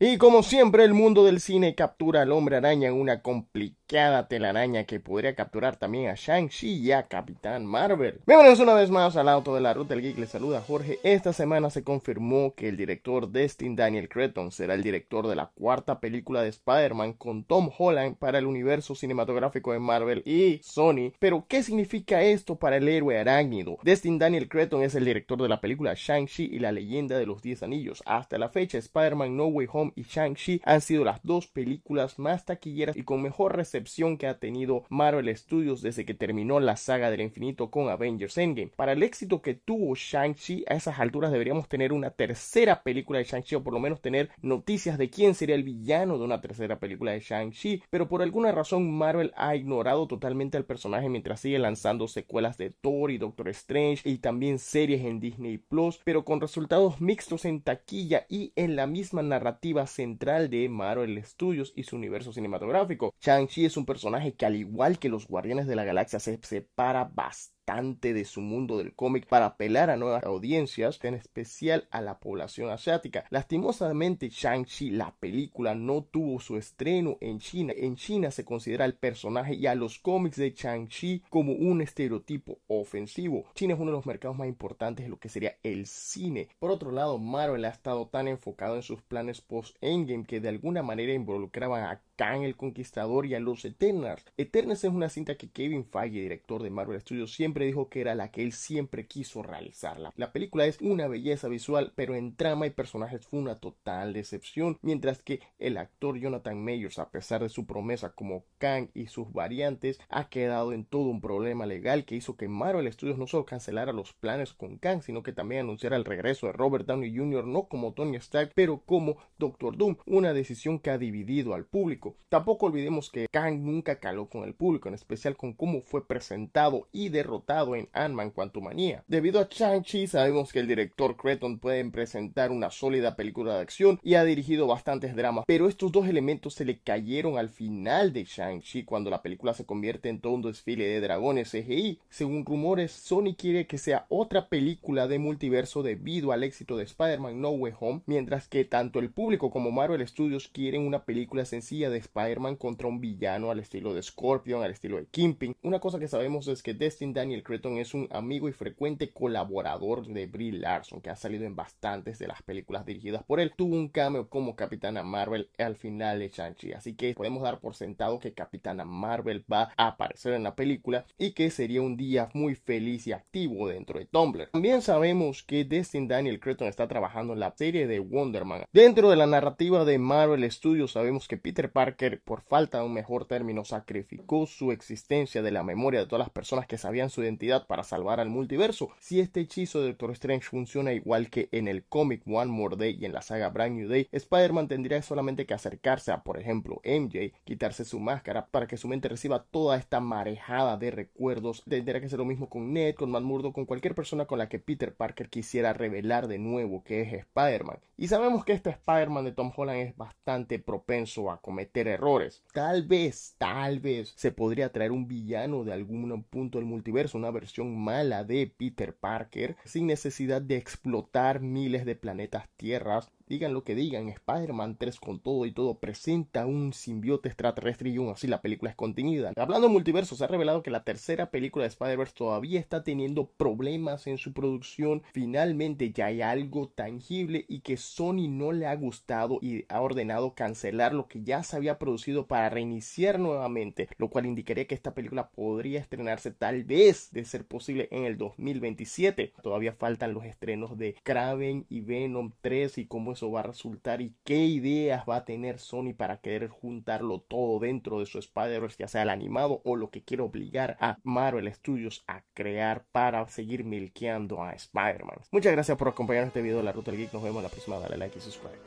Y como siempre, el mundo del cine captura al hombre araña en una complicada telaraña que podría capturar también a Shang-Chi y a Capitán Marvel. Bienvenidos una vez más al auto de la ruta del geek, les saluda Jorge. Esta semana se confirmó que el director Destin Daniel Creton será el director de la cuarta película de Spider-Man con Tom Holland para el universo cinematográfico de Marvel y Sony. Pero, ¿qué significa esto para el héroe arácnido? Destin Daniel Creton es el director de la película Shang-Chi y la leyenda de los 10 anillos. Hasta la fecha, Spider-Man No Way Home y Shang-Chi han sido las dos películas más taquilleras y con mejor recepción que ha tenido Marvel Studios desde que terminó la saga del infinito con Avengers Endgame. Para el éxito que tuvo Shang-Chi, a esas alturas deberíamos tener una tercera película de Shang-Chi o por lo menos tener noticias de quién sería el villano de una tercera película de Shang-Chi, pero por alguna razón Marvel ha ignorado totalmente al personaje mientras sigue lanzando secuelas de Thor y Doctor Strange y también series en Disney Plus, pero con resultados mixtos en taquilla y en la misma narrativa central de Marvel Studios y su universo cinematográfico. Shang-Chi es un personaje que al igual que los Guardianes de la Galaxia se separa bastante de su mundo del cómic para apelar a nuevas audiencias, en especial a la población asiática. Lastimosamente, Shang-Chi, la película, no tuvo su estreno en China. En China se considera el personaje y a los cómics de Shang-Chi como un estereotipo ofensivo. China es uno de los mercados más importantes de lo que sería el cine. Por otro lado, Marvel ha estado tan enfocado en sus planes post-Endgame que de alguna manera involucraban a Kang el Conquistador y a los Eternals. Eternals es una cinta que Kevin Feige, director de Marvel Studios, siempre dijo que era la que él siempre quiso realizarla. La película es una belleza visual, pero en trama y personajes fue una total decepción, mientras que el actor Jonathan Mayers, a pesar de su promesa como Kang y sus variantes, ha quedado en todo un problema legal que hizo que Marvel Studios no solo cancelara los planes con Kang, sino que también anunciara el regreso de Robert Downey Jr. no como Tony Stark, pero como Doctor Doom, una decisión que ha dividido al público. Tampoco olvidemos que Kang nunca caló con el público, en especial con cómo fue presentado y derrotado en Ant-Man Quantumania. Debido a Shang-Chi sabemos que el director Creton puede presentar una sólida película de acción y ha dirigido bastantes dramas, pero estos dos elementos se le cayeron al final de Shang-Chi cuando la película se convierte en todo un desfile de dragones CGI. Según rumores, Sony quiere que sea otra película de multiverso debido al éxito de Spider-Man No Way Home, mientras que tanto el público como Marvel Studios quieren una película sencilla de Spider-Man contra un villano al estilo de Scorpion, al estilo de Kingpin. Una cosa que sabemos es que Destin Daniel Daniel es un amigo y frecuente colaborador de Brie Larson, que ha salido en bastantes de las películas dirigidas por él. Tuvo un cameo como Capitana Marvel al final de Shang-Chi, así que podemos dar por sentado que Capitana Marvel va a aparecer en la película y que sería un día muy feliz y activo dentro de Tumblr. También sabemos que Destin Daniel creton está trabajando en la serie de Wonder Man. Dentro de la narrativa de Marvel Studios sabemos que Peter Parker, por falta de un mejor término, sacrificó su existencia de la memoria de todas las personas que sabían su identidad para salvar al multiverso. Si este hechizo de Doctor Strange funciona igual que en el cómic One More Day y en la saga Brand New Day, Spider-Man tendría solamente que acercarse a, por ejemplo, MJ, quitarse su máscara para que su mente reciba toda esta marejada de recuerdos. Tendría que hacer lo mismo con Ned, con Matt Murdo, con cualquier persona con la que Peter Parker quisiera revelar de nuevo que es Spider-Man. Y sabemos que este Spider-Man de Tom Holland es bastante propenso a cometer errores. Tal vez, tal vez se podría traer un villano de algún punto del multiverso una versión mala de Peter Parker, sin necesidad de explotar miles de planetas tierras Digan lo que digan, Spider-Man 3 con todo y todo presenta un simbiote extraterrestre y aún así la película es contenida. Hablando de multiverso, se ha revelado que la tercera película de Spider-Verse todavía está teniendo problemas en su producción. Finalmente ya hay algo tangible y que Sony no le ha gustado y ha ordenado cancelar lo que ya se había producido para reiniciar nuevamente, lo cual indicaría que esta película podría estrenarse tal vez de ser posible en el 2027. Todavía faltan los estrenos de Kraven y Venom 3 y como. Eso va a resultar y qué ideas va a tener Sony para querer juntarlo todo dentro de su Spider-Verse, ya sea el animado o lo que quiere obligar a Marvel Studios a crear para seguir milkeando a Spider-Man. Muchas gracias por acompañar este video de la Ruta del Geek. Nos vemos la próxima. Dale like y suscríbete.